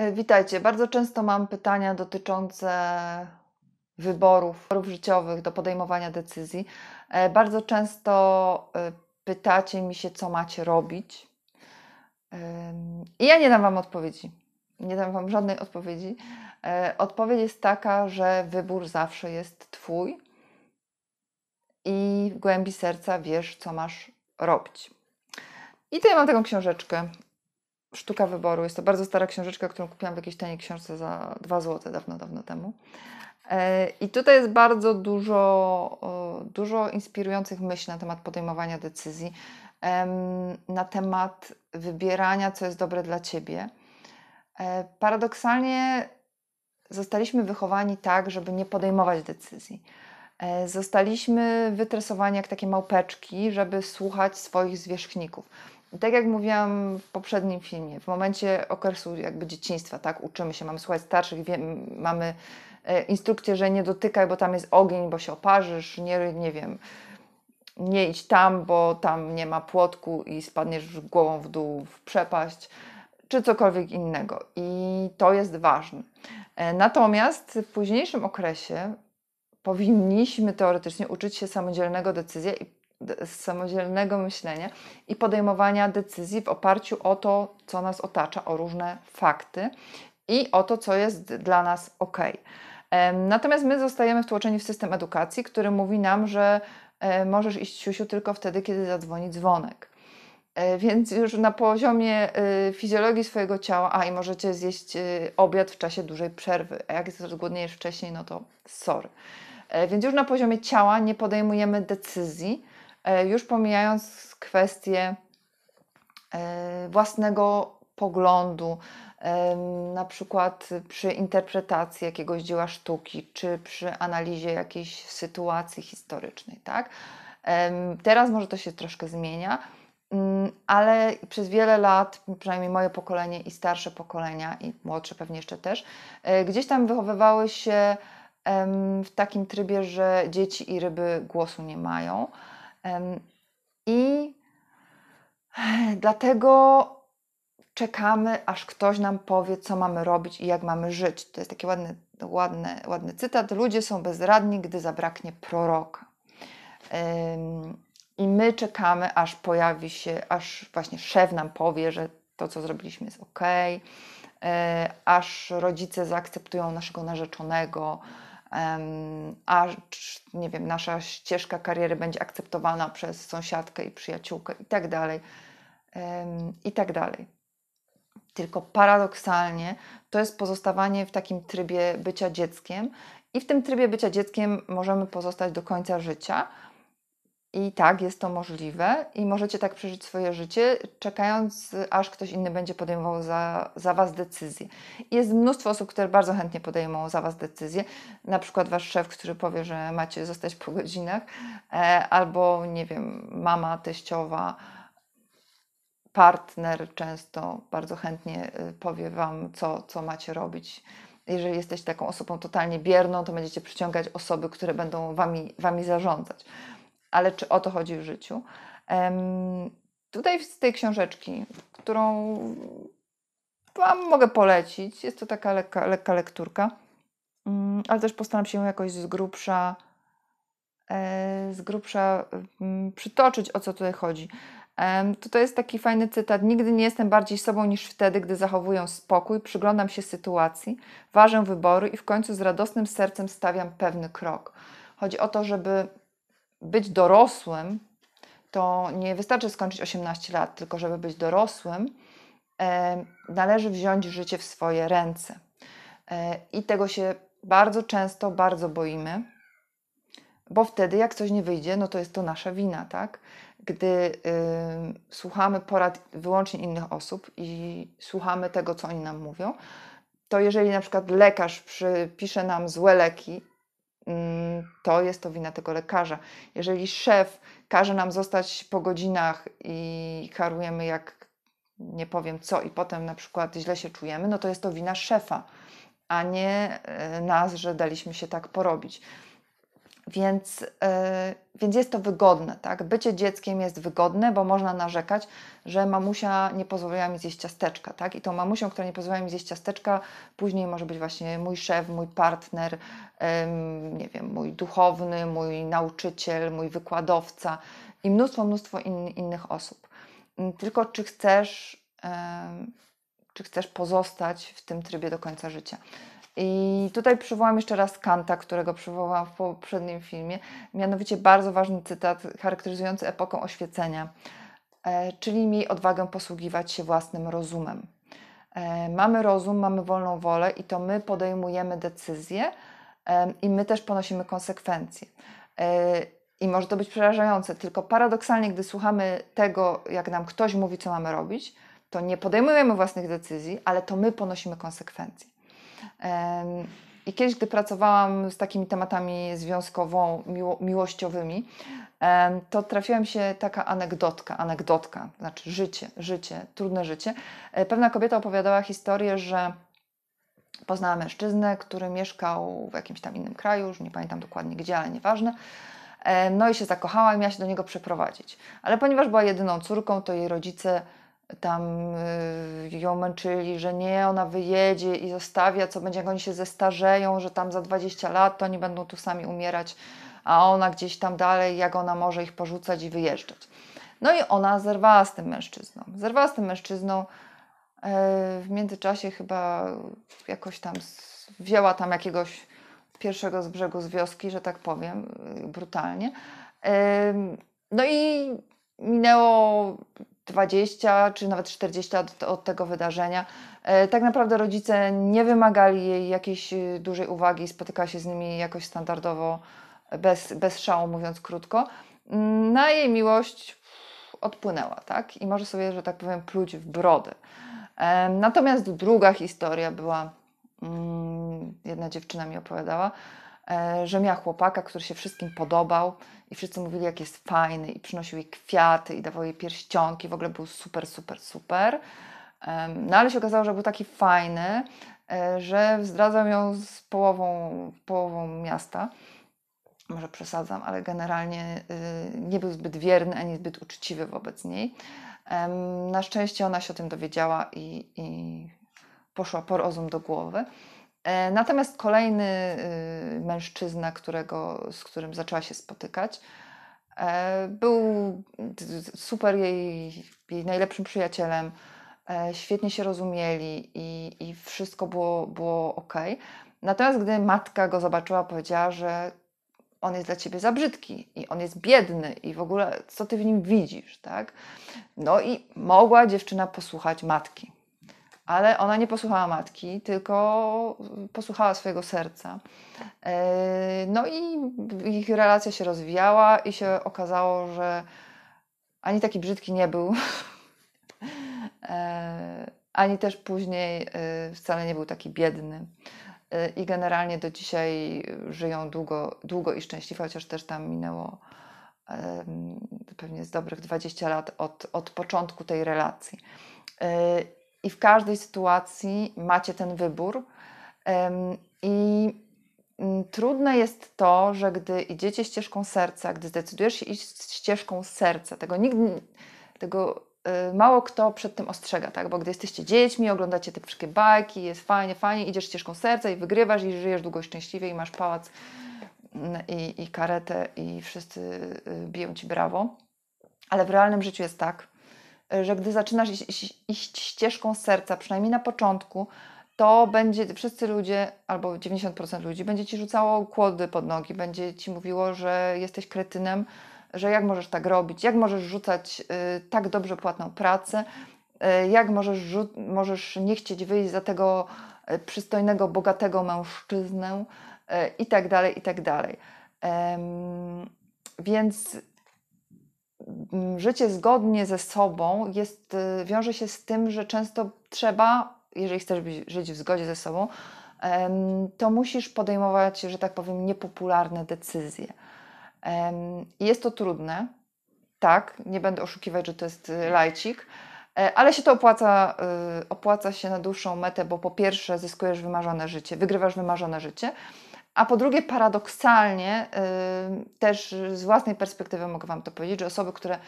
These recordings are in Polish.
E, witajcie. Bardzo często mam pytania dotyczące wyborów, wyborów życiowych, do podejmowania decyzji. E, bardzo często e, pytacie mi się, co macie robić. I ja nie dam Wam odpowiedzi. Nie dam Wam żadnej odpowiedzi. Odpowiedź jest taka, że wybór zawsze jest Twój i w głębi serca wiesz, co masz robić. I tutaj mam taką książeczkę Sztuka wyboru. Jest to bardzo stara książeczka, którą kupiłam w jakiejś taniej książce za 2 zł dawno, dawno temu. E, I tutaj jest bardzo dużo, dużo inspirujących myśli na temat podejmowania decyzji, na temat wybierania, co jest dobre dla ciebie. E, paradoksalnie zostaliśmy wychowani tak, żeby nie podejmować decyzji. E, zostaliśmy wytresowani jak takie małpeczki, żeby słuchać swoich zwierzchników tak jak mówiłam w poprzednim filmie, w momencie okresu jakby dzieciństwa, tak, uczymy się, mamy słuchać starszych, mamy e, instrukcję, że nie dotykaj, bo tam jest ogień, bo się oparzysz, nie, nie wiem, nie idź tam, bo tam nie ma płotku i spadniesz głową w dół w przepaść, czy cokolwiek innego. I to jest ważne. E, natomiast w późniejszym okresie powinniśmy teoretycznie uczyć się samodzielnego decyzji i samodzielnego myślenia i podejmowania decyzji w oparciu o to, co nas otacza, o różne fakty i o to, co jest dla nas ok. Natomiast my zostajemy wtłoczeni w system edukacji, który mówi nam, że e, możesz iść siusiu tylko wtedy, kiedy zadzwoni dzwonek. E, więc już na poziomie y, fizjologii swojego ciała, a i możecie zjeść y, obiad w czasie dużej przerwy, a jak zgłodniejesz wcześniej, no to sorry. E, więc już na poziomie ciała nie podejmujemy decyzji, E, już pomijając kwestię e, własnego poglądu, e, na przykład przy interpretacji jakiegoś dzieła sztuki, czy przy analizie jakiejś sytuacji historycznej, tak? Teraz może to się troszkę zmienia, mm, ale przez wiele lat, przynajmniej moje pokolenie i starsze pokolenia, i młodsze pewnie jeszcze też, gdzieś tam wychowywały się w takim trybie, że dzieci i ryby głosu nie mają. I dlatego czekamy, aż ktoś nam powie, co mamy robić i jak mamy żyć. To jest taki ładny, ładny, ładny cytat. Ludzie są bezradni, gdy zabraknie proroka. I my czekamy, aż pojawi się, aż właśnie szef nam powie, że to, co zrobiliśmy, jest ok, e, aż rodzice zaakceptują naszego narzeczonego a nie wiem, nasza ścieżka kariery będzie akceptowana przez sąsiadkę i przyjaciółkę i tak dalej, i tak dalej. Tylko paradoksalnie to jest pozostawanie w takim trybie bycia dzieckiem i w tym trybie bycia dzieckiem możemy pozostać do końca życia, i tak, jest to możliwe i możecie tak przeżyć swoje życie, czekając, aż ktoś inny będzie podejmował za, za Was decyzję. Jest mnóstwo osób, które bardzo chętnie podejmą za Was decyzję, na przykład Wasz szef, który powie, że macie zostać po godzinach, e, albo, nie wiem, mama, teściowa, partner często bardzo chętnie e, powie Wam, co, co macie robić jeżeli jesteś taką osobą totalnie bierną, to będziecie przyciągać osoby, które będą wami, wami zarządzać ale czy o to chodzi w życiu? Tutaj z tej książeczki, którą Wam mogę polecić, jest to taka lekka, lekka lekturka, mm, ale też postaram się ją jakoś z grubsza, e, z grubsza mm, przytoczyć, o co tutaj chodzi. To, to jest taki fajny cytat. Nigdy nie jestem bardziej sobą niż wtedy, gdy zachowuję spokój, przyglądam się sytuacji, ważę wybory i w końcu z radosnym sercem stawiam pewny krok. Chodzi o to, żeby być dorosłym, to nie wystarczy skończyć 18 lat, tylko żeby być dorosłym, należy wziąć życie w swoje ręce. E, I tego się bardzo często, bardzo boimy, bo wtedy, jak coś nie wyjdzie, no to jest to nasza wina, tak? Gdy słuchamy porad wyłącznie innych osób i słuchamy tego, co oni nam mówią, to jeżeli na przykład lekarz przypisze nam złe leki Mm, to jest to wina tego lekarza. Jeżeli szef każe nam zostać po godzinach i harujemy jak nie powiem co i potem na przykład źle się czujemy, no to jest to wina szefa, a nie e, nas, że daliśmy się tak porobić. Więc, y, więc jest to wygodne, tak? Bycie dzieckiem jest wygodne, bo można narzekać, że mamusia nie pozwoliła mi zjeść ciasteczka, tak? I tą mamusią, która nie pozwoliła mi zjeść ciasteczka, później może być właśnie mój szef, mój partner, nie wiem, mój duchowny, mój nauczyciel, mój wykładowca i mnóstwo, mnóstwo in, innych osób. Mm, tylko czy chcesz, czy chcesz pozostać w tym trybie do końca życia? I tutaj przywołam jeszcze raz Kanta, którego przywołałam w poprzednim filmie, mianowicie bardzo ważny cytat charakteryzujący epokę oświecenia, e, czyli miej odwagę posługiwać się własnym rozumem. E, mamy rozum, mamy wolną wolę i to my podejmujemy decyzje e, i my też ponosimy konsekwencje. I może to być przerażające, tylko paradoksalnie, gdy słuchamy tego, jak nam ktoś mówi, co mamy robić, to nie podejmujemy własnych decyzji, ale to my ponosimy konsekwencje. I kiedyś, gdy pracowałam z takimi tematami związkowo miłościowymi, to trafiła mi się taka anegdotka, anegdotka, znaczy życie, życie, trudne życie. E, pewna kobieta opowiadała historię, że poznała mężczyznę, który mieszkał w jakimś tam innym kraju, już nie pamiętam dokładnie gdzie, ale nieważne. E, no i się zakochała i miała się do niego przeprowadzić. Ale ponieważ była jedyną córką, to jej rodzice tam y, ją męczyli, że nie, ona wyjedzie i zostawia, co będzie, jak oni się zestarzeją, że tam za 20 lat to oni będą tu sami umierać, a ona gdzieś tam dalej, jak ona może ich porzucać i wyjeżdżać. No i ona zerwała z tym mężczyzną. Zerwała z tym mężczyzną. E, w międzyczasie chyba jakoś tam wzięła tam jakiegoś pierwszego z brzegu z wioski, że tak powiem, brutalnie. No i minęło 20 czy nawet 40 lat od tego wydarzenia. E, tak naprawdę rodzice nie wymagali jej jakiejś e, dużej uwagi, spotykała się z nimi jakoś standardowo, bez, bez szału, mówiąc krótko. Mm, na jej miłość odpłynęła, tak? I może sobie, że tak powiem, pluć w brodę. E, natomiast druga historia była, mm, jedna dziewczyna mi opowiadała, E, że miała chłopaka, który się wszystkim podobał i wszyscy mówili, jak jest fajny i przynosił jej kwiaty i dawał jej pierścionki, w ogóle był super, super, super. No ale się okazało, że był taki fajny, e, że zdradzał ją z połową, połową miasta. Może przesadzam, ale generalnie y, nie był zbyt wierny ani zbyt uczciwy wobec niej. Na szczęście ona się o tym dowiedziała i, i poszła po rozum do głowy. E, natomiast kolejny y, mężczyzna, którego, z którym zaczęła się spotykać, e, był super jej, jej najlepszym przyjacielem, e, świetnie się rozumieli i, i wszystko było, było ok. Natomiast gdy matka go zobaczyła, powiedziała, że on jest dla ciebie za brzydki i on jest biedny i w ogóle co ty w nim widzisz, tak? No i mogła dziewczyna posłuchać matki ale ona nie posłuchała matki, tylko posłuchała swojego serca. E, no i ich relacja się rozwijała i się okazało, że ani taki brzydki nie był, e, ani też później e, wcale nie był taki biedny. I generalnie do dzisiaj żyją długo, długo i szczęśliwie, chociaż też tam minęło pewnie z dobrych 20 lat od, od początku tej relacji i w każdej sytuacji macie ten wybór. I mm, trudne jest to, że gdy idziecie ścieżką serca, gdy zdecydujesz się iść ścieżką serca, tego nikt, tego y, mało kto przed tym ostrzega, tak? Bo gdy jesteście dziećmi, oglądacie te wszystkie bajki, jest fajnie, fajnie, idziesz ścieżką serca i wygrywasz i żyjesz długo i szczęśliwie i masz pałac mm, i, i karetę i wszyscy y, biją ci brawo. Ale w realnym życiu jest tak, E, że gdy zaczynasz iść ścieżką serca, przynajmniej na początku, to będzie wszyscy ludzie, albo 90% ludzi, będzie ci rzucało kłody pod nogi, będzie ci mówiło, że jesteś kretynem, że jak możesz tak robić, jak możesz rzucać y, tak dobrze płatną pracę, y, jak możesz, możesz nie chcieć wyjść za tego y, przystojnego, bogatego mężczyznę i y, i tak dalej tak dalej. Więc Mm, życie zgodnie ze sobą jest, y, wiąże się z tym, że często trzeba, jeżeli chcesz żyć w zgodzie ze sobą, to musisz podejmować, że tak powiem, niepopularne decyzje. Jest to trudne, tak, nie będę oszukiwać, że to jest y, lajcik, e, ale się to opłaca, y, opłaca się na dłuższą metę, bo po pierwsze zyskujesz wymarzone życie, wygrywasz wymarzone życie, a po drugie, paradoksalnie, y, też z własnej perspektywy mogę Wam to powiedzieć, że osoby, które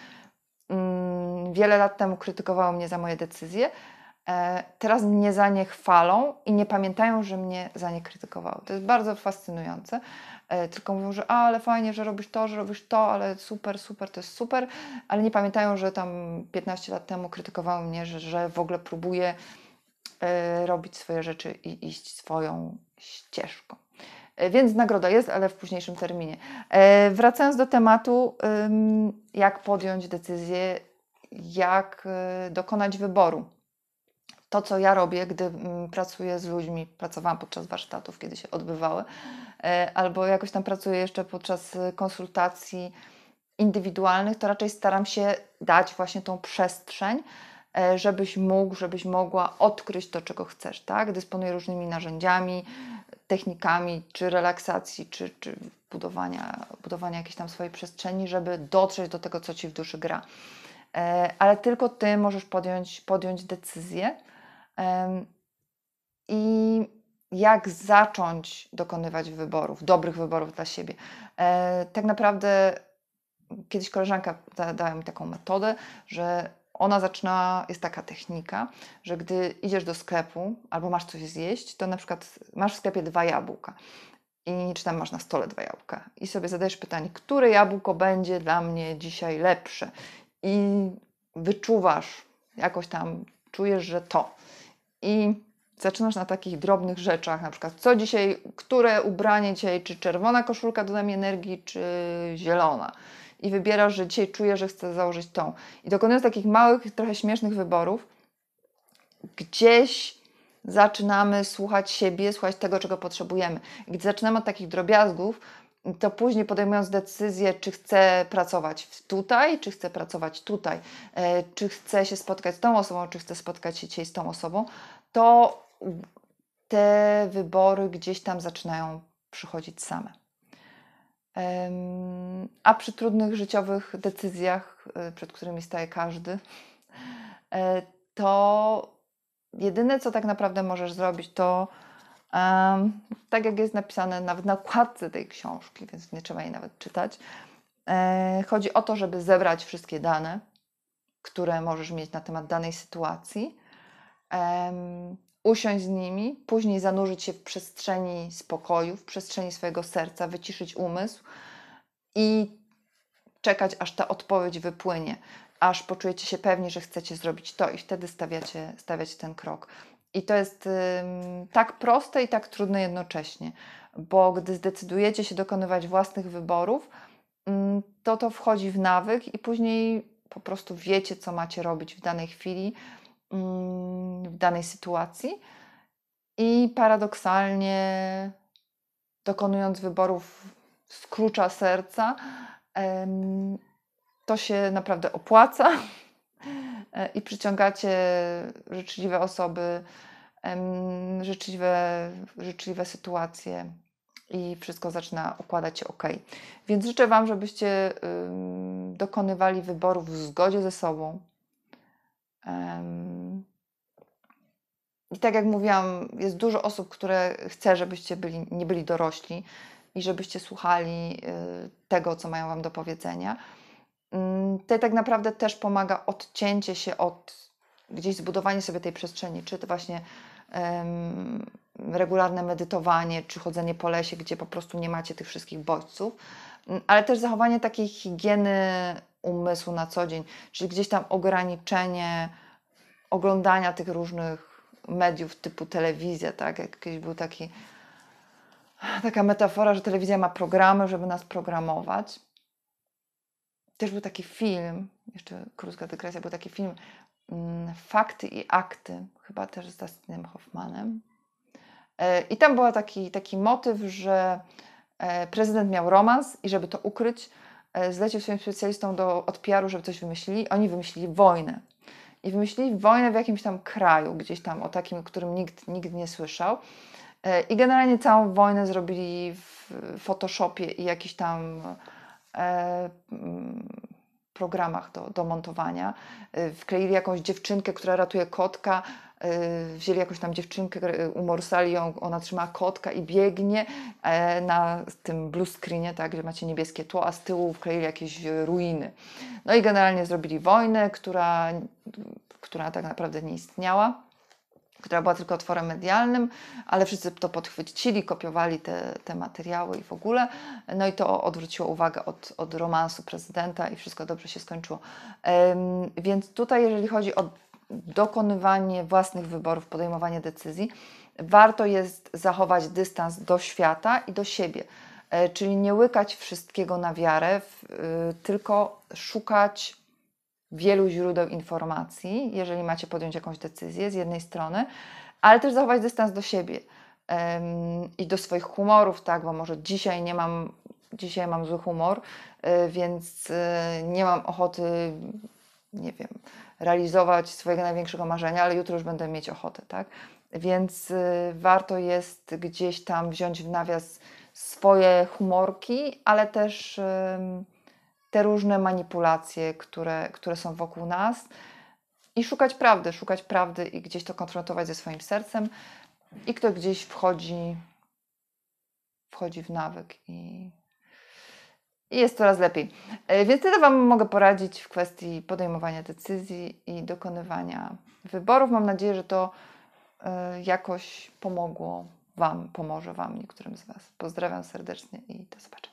mm, wiele lat temu krytykowały mnie za moje decyzje, e, teraz mnie za nie chwalą i nie pamiętają, że mnie za nie krytykowały. To jest bardzo fascynujące. E, tylko mówią, że ale fajnie, że robisz to, że robisz to, ale super, super, to jest super, ale nie pamiętają, że tam 15 lat temu krytykowały mnie, że, że w ogóle próbuję e, robić swoje rzeczy i iść swoją ścieżką. E, więc nagroda jest, ale w późniejszym terminie. E, wracając do tematu, jak podjąć decyzję, jak e, dokonać wyboru. To, co ja robię, gdy mm, pracuję z ludźmi, pracowałam podczas warsztatów, kiedy się odbywały, albo jakoś tam pracuję jeszcze podczas konsultacji indywidualnych, to raczej staram się dać właśnie tą przestrzeń, żebyś mógł, żebyś mogła odkryć to, czego chcesz, tak? Dysponuję różnymi narzędziami, technikami czy relaksacji, czy, czy budowania, budowania jakiejś tam swojej przestrzeni, żeby dotrzeć do tego, co ci w duszy gra. E, ale tylko ty możesz podjąć, podjąć decyzję. I jak zacząć dokonywać wyborów, dobrych wyborów dla siebie. E, tak naprawdę kiedyś koleżanka dała mi taką metodę, że ona zaczyna, jest taka technika, że gdy idziesz do sklepu albo masz coś zjeść, to na przykład masz w sklepie dwa jabłka i czy tam masz na stole dwa jabłka i sobie zadajesz pytanie, które jabłko będzie dla mnie dzisiaj lepsze i wyczuwasz jakoś tam, czujesz, że to i zaczynasz na takich drobnych rzeczach, na przykład co dzisiaj, które ubranie dzisiaj, czy czerwona koszulka doda mi energii, czy zielona i wybierasz, że dzisiaj czuję, że chcę założyć tą. I dokonując takich małych, trochę śmiesznych wyborów, gdzieś zaczynamy słuchać siebie, słuchać tego, czego potrzebujemy. Gdy zaczynamy od takich drobiazgów, to później podejmując decyzję, czy chcę pracować tutaj, czy chcę pracować tutaj, e, czy chcę się spotkać z tą osobą, czy chcę spotkać się dzisiaj z tą osobą, to te wybory gdzieś tam zaczynają przychodzić same. A przy trudnych życiowych decyzjach, y, przed którymi staje każdy, e, to jedyne, co tak naprawdę możesz zrobić, to tak jak jest napisane nawet na okładce tej książki, więc nie trzeba jej nawet czytać. E, chodzi o to, żeby zebrać wszystkie dane, które możesz mieć na temat danej sytuacji usiąść z nimi, później zanurzyć się w przestrzeni spokoju, w przestrzeni swojego serca, wyciszyć umysł i czekać, aż ta odpowiedź wypłynie, aż poczujecie się pewni, że chcecie zrobić to i wtedy stawiacie, stawiacie ten krok. I to jest tak proste i tak trudne jednocześnie, bo gdy zdecydujecie się dokonywać własnych wyborów, to to wchodzi w nawyk i później po prostu wiecie, co macie robić w danej chwili Mm, w danej sytuacji i paradoksalnie dokonując wyborów z klucza serca, to się naprawdę opłaca e, i przyciągacie życzliwe osoby, życzliwe, życzliwe sytuacje i wszystko zaczyna układać się ok. Więc życzę Wam, żebyście dokonywali wyborów w zgodzie ze sobą, i tak jak mówiłam, jest dużo osób, które chce, żebyście byli, nie byli dorośli i żebyście słuchali y, tego, co mają Wam do powiedzenia. Mm, to tak naprawdę też pomaga odcięcie się od gdzieś zbudowanie sobie tej przestrzeni, czy to właśnie um, regularne medytowanie, czy chodzenie po lesie, gdzie po prostu nie macie tych wszystkich bodźców, mm, ale też zachowanie takiej higieny umysłu na co dzień, czyli gdzieś tam ograniczenie oglądania tych różnych mediów typu telewizja, tak? Jak kiedyś był taki, taka metafora, że telewizja ma programy, żeby nas programować. Też był taki film, jeszcze krótka dygresja, był taki film mm, Fakty i akty, chyba też z Dustinem Hoffmanem. E, I tam był taki, taki motyw, że e, prezydent miał romans i żeby to ukryć, E, zlecił swoim specjalistom do, od PR-u, żeby coś wymyślili. Oni wymyślili wojnę. I wymyślili wojnę w jakimś tam kraju, gdzieś tam o takim, którym nikt, nikt nie słyszał. E, I generalnie całą wojnę zrobili w Photoshopie i jakiś tam e, mm, programach do, do montowania. E, wkleili jakąś dziewczynkę, która ratuje kotka, Y, wzięli jakąś tam dziewczynkę, y, umorsali ją, ona trzymała kotka i biegnie e, na tym blue screenie, tak, gdzie macie niebieskie tło, a z tyłu wkleili jakieś e, ruiny. No i generalnie zrobili wojnę, która, która tak naprawdę nie istniała która była tylko otworem medialnym, ale wszyscy to podchwycili, kopiowali te, te materiały i w ogóle. No i to odwróciło uwagę od, od romansu prezydenta i wszystko dobrze się skończyło. więc tutaj, jeżeli chodzi o dokonywanie własnych wyborów, podejmowanie decyzji, warto jest zachować dystans do świata i do siebie. E, czyli nie łykać wszystkiego na wiarę, y, tylko szukać wielu źródeł informacji, jeżeli macie podjąć jakąś decyzję z jednej strony, ale też zachować dystans do siebie i do swoich humorów, tak, bo może dzisiaj nie mam, dzisiaj mam zły humor, e, więc e, nie mam ochoty, nie wiem, realizować swojego największego marzenia, ale jutro już będę mieć ochotę, tak? Więc y, warto jest gdzieś tam wziąć w nawias swoje humorki, ale też te różne manipulacje, które, które są wokół nas i szukać prawdy, szukać prawdy i gdzieś to konfrontować ze swoim sercem. I kto gdzieś wchodzi, wchodzi w nawyk i i jest coraz lepiej. E, więc tyle Wam mogę poradzić w kwestii podejmowania decyzji i dokonywania wyborów. Mam nadzieję, że to e, jakoś pomogło Wam, pomoże Wam, niektórym z Was. Pozdrawiam serdecznie i do zobaczenia.